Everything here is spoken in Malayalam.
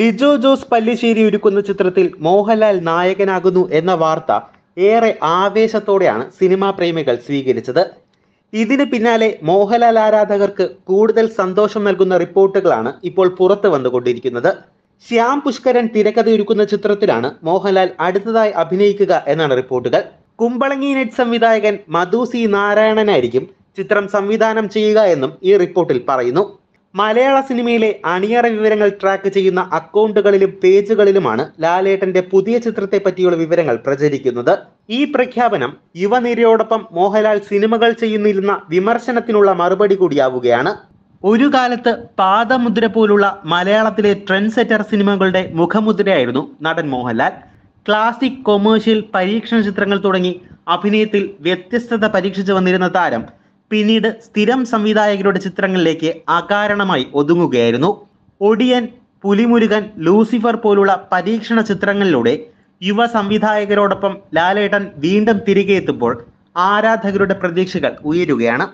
ലിജോ ജോസ് പല്ലിശ്ശേരി ഒരുക്കുന്ന ചിത്രത്തിൽ മോഹൻലാൽ നായകനാകുന്നു എന്ന വാർത്ത ഏറെ ആവേശത്തോടെയാണ് സിനിമാ പ്രേമികൾ സ്വീകരിച്ചത് ഇതിന് പിന്നാലെ മോഹൻലാൽ ആരാധകർക്ക് കൂടുതൽ സന്തോഷം നൽകുന്ന റിപ്പോർട്ടുകളാണ് ഇപ്പോൾ പുറത്തു വന്നുകൊണ്ടിരിക്കുന്നത് ശ്യാം പുഷ്കരൻ തിരക്കഥയൊരുക്കുന്ന ചിത്രത്തിലാണ് മോഹൻലാൽ അടുത്തതായി അഭിനയിക്കുക എന്നാണ് റിപ്പോർട്ടുകൾ കുമ്പളങ്ങി നെറ്റ് സംവിധായകൻ മധു സി നാരായണനായിരിക്കും ചിത്രം സംവിധാനം ചെയ്യുക എന്നും ഈ റിപ്പോർട്ടിൽ പറയുന്നു മലയാള സിനിമയിലെ അണിയറ വിവരങ്ങൾ ട്രാക്ക് ചെയ്യുന്ന അക്കൗണ്ടുകളിലും പേജുകളിലുമാണ് ലാലേട്ടന്റെ പുതിയ ചിത്രത്തെ പറ്റിയുള്ള വിവരങ്ങൾ പ്രചരിക്കുന്നത് ഈ പ്രഖ്യാപനം യുവനിരയോടൊപ്പം മോഹൻലാൽ സിനിമകൾ ചെയ്യുന്നിരുന്ന വിമർശനത്തിനുള്ള മറുപടി കൂടിയാവുകയാണ് ഒരു കാലത്ത് പാദമുദ്ര പോലുള്ള മലയാളത്തിലെ ട്രെൻഡ് സെറ്റർ സിനിമകളുടെ മുഖമുദ്രയായിരുന്നു നടൻ മോഹൻലാൽ ക്ലാസിക് കൊമേഴ്ഷ്യൽ പരീക്ഷണ ചിത്രങ്ങൾ തുടങ്ങി അഭിനയത്തിൽ വ്യത്യസ്തത പരീക്ഷിച്ചു വന്നിരുന്ന താരം പിന്നീട് സ്ഥിരം സംവിധായകരുടെ ചിത്രങ്ങളിലേക്ക് അകാരണമായി ഒതുങ്ങുകയായിരുന്നു ഒടിയൻ പുലിമുരുകൻ ലൂസിഫർ പോലുള്ള പരീക്ഷണ ചിത്രങ്ങളിലൂടെ യുവ സംവിധായകരോടൊപ്പം ലാലേട്ടൻ വീണ്ടും തിരികെ എത്തുമ്പോൾ ആരാധകരുടെ പ്രതീക്ഷകൾ ഉയരുകയാണ്